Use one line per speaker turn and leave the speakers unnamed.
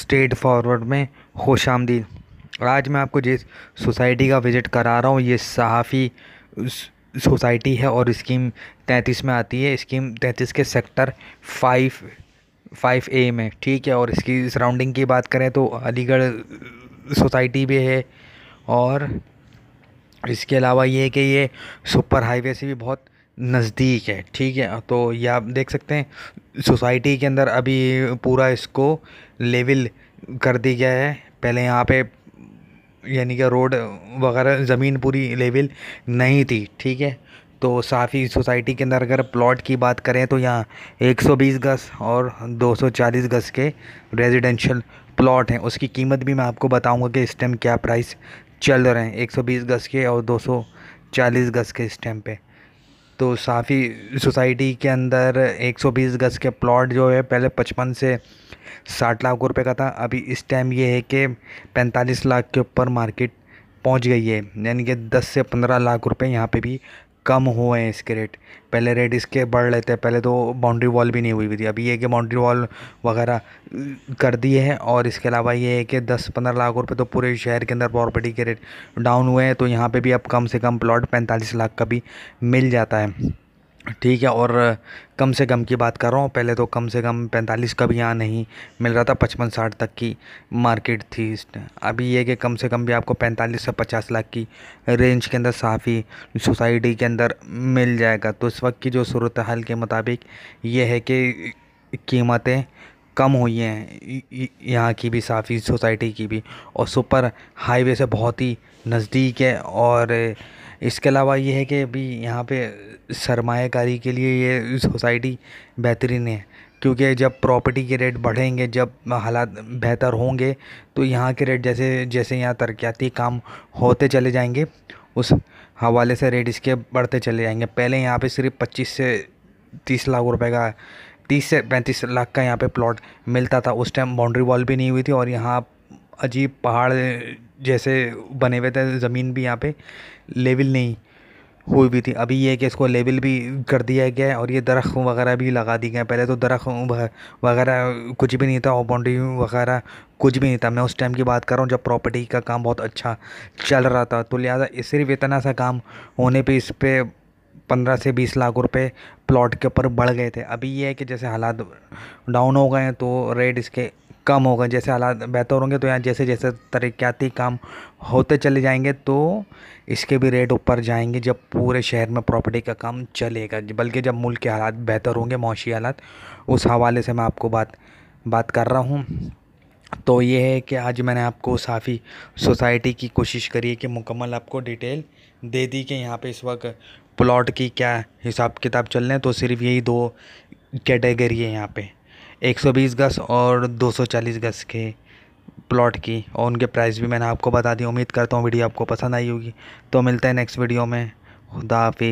straight forward में खुश आमदी आज मैं आपको जिस सोसाइटी का विज़िट करा रहा हूँ ये सहाफ़ी सोसाइटी है और स्कीम तैंतीस में आती है स्कीम तैंतीस के सेक्टर फाइव फाइव ए में ठीक है और इसकी सराउंडिंग की बात करें तो अलीगढ़ सोसाइटी भी है और इसके अलावा ये है कि ये सुपर हाईवे से भी बहुत नज़दीक है ठीक है तो ये आप देख सकते हैं सोसाइटी के अंदर अभी पूरा इसको लेवल कर दिया गया है पहले यहाँ पे यानी कि रोड वगैरह ज़मीन पूरी लेवल नहीं थी ठीक है तो साफ़ी सोसाइटी के अंदर अगर प्लॉट की बात करें तो यहाँ 120 गज़ और 240 गज़ के रेजिडेंशियल प्लॉट हैं उसकी कीमत भी मैं आपको बताऊंगा कि इस टाइम क्या प्राइस चल रहे हैं 120 गज़ के और 240 गज़ के इस टाइम पर तो साफ़ी सोसाइटी के अंदर 120 गज़ के प्लॉट जो है पहले पचपन से साठ लाख रुपए का था अभी इस टाइम ये है कि पैंतालीस लाख के ऊपर मार्केट पहुंच गई है यानी कि 10 से 15 लाख रुपए यहाँ पे भी कम हुए हैं इसके रेट पहले रेट इसके बढ़ लेते हैं पहले तो बाउंड्री वॉल भी नहीं हुई हुई थी अभी ये कि बाउंड्री वॉल वगैरह कर दिए हैं और इसके अलावा ये है कि दस पंद्रह लाख रुपए तो पूरे शहर के अंदर प्रॉपर्टी के रेट डाउन हुए हैं तो यहाँ पे भी अब कम से कम प्लॉट पैंतालीस लाख का भी मिल जाता है ठीक है और कम से कम की बात कर रहा हूँ पहले तो कम से कम पैंतालीस का भी यहाँ नहीं मिल रहा था पचपन साठ तक की मार्केट थी अभी ये कि कम से कम भी आपको पैंतालीस से पचास लाख की रेंज के अंदर साफ़ी सोसाइटी के अंदर मिल जाएगा तो इस वक्त की जो सूरत हाल के मुताबिक ये है कि कीमतें कम हुई हैं यहाँ की भी साफ़ी सोसाइटी की भी और सुपर हाईवे से बहुत ही नज़दीक है और इसके अलावा ये है कि अभी यहाँ पे सरमाकारी के लिए ये सोसाइटी बेहतरीन है क्योंकि जब प्रॉपर्टी के रेट बढ़ेंगे जब हालात बेहतर होंगे तो यहाँ के रेट जैसे जैसे यहाँ तरक्याती काम होते चले जाएंगे उस हवाले से रेट इसके बढ़ते चले जाएंगे पहले यहाँ पे सिर्फ पच्चीस से तीस लाख रुपए का तीस से पैंतीस लाख का यहाँ पे प्लॉट मिलता था उस टाइम बाउंड्री वॉल भी नहीं हुई थी और यहाँ अजीब पहाड़ जैसे बने हुए थे ज़मीन भी यहाँ पे लेवल नहीं हुई भी थी अभी ये है कि इसको लेवल भी कर दिया गया है और ये दरख्त वगैरह भी लगा दिए गए पहले तो दरख्त वगैरह कुछ भी नहीं था और बाउंड्री वगैरह कुछ भी नहीं था मैं उस टाइम की बात कर रहा हूँ जब प्रॉपर्टी का काम बहुत अच्छा चल रहा था तो लिहाजा सिर्फ इतना सा काम होने पर इस पर पंद्रह से बीस लाख रुपए प्लॉट के ऊपर बढ़ गए थे अभी ये है कि जैसे हालात डाउन हो गए हैं तो रेट इसके कम होगा जैसे हालात बेहतर होंगे तो यहाँ जैसे जैसे तरक्याती काम होते चले जाएंगे तो इसके भी रेट ऊपर जाएंगे जब पूरे शहर में प्रॉपर्टी का काम चलेगा बल्कि जब मुल्क के हालात बेहतर होंगे मुशी हालात उस हवाले से मैं आपको बात बात कर रहा हूँ तो ये है कि आज मैंने आपको साफ़ी सोसाइटी की कोशिश करी है कि मुकम्मल आपको डिटेल दे दी कि यहाँ पे इस वक्त प्लॉट की क्या हिसाब किताब चल रहे हैं तो सिर्फ यही दो कैटेगरी है यहाँ पे 120 गज़ और 240 गज़ के प्लॉट की और उनके प्राइस भी मैंने आपको बता दी उम्मीद करता हूँ वीडियो आपको पसंद आई होगी तो मिलते हैं नेक्स्ट वीडियो में खुदा हाफि